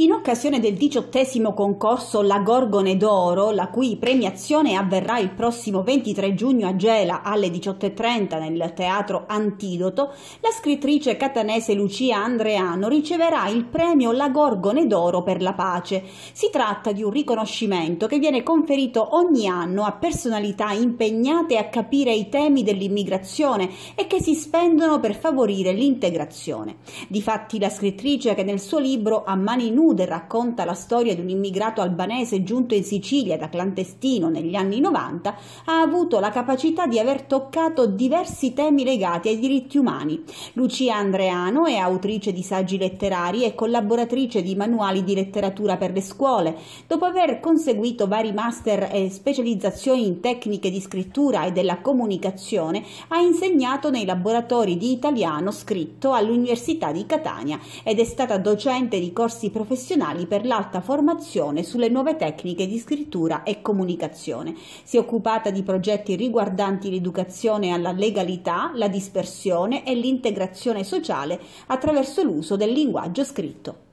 In occasione del diciottesimo concorso La Gorgone d'Oro, la cui premiazione avverrà il prossimo 23 giugno a Gela alle 18.30 nel teatro Antidoto, la scrittrice catanese Lucia Andreano riceverà il premio La Gorgone d'Oro per la pace. Si tratta di un riconoscimento che viene conferito ogni anno a personalità impegnate a capire i temi dell'immigrazione e che si spendono per favorire l'integrazione. Difatti la scrittrice che nel suo libro A mani nude conclude racconta la storia di un immigrato albanese giunto in Sicilia da clandestino negli anni 90, ha avuto la capacità di aver toccato diversi temi legati ai diritti umani. Lucia Andreano è autrice di saggi letterari e collaboratrice di manuali di letteratura per le scuole. Dopo aver conseguito vari master e specializzazioni in tecniche di scrittura e della comunicazione, ha insegnato nei laboratori di italiano scritto all'Università di Catania ed è stata docente di corsi professionali professionali per l'alta formazione sulle nuove tecniche di scrittura e comunicazione. Si è occupata di progetti riguardanti l'educazione alla legalità, la dispersione e l'integrazione sociale attraverso l'uso del linguaggio scritto.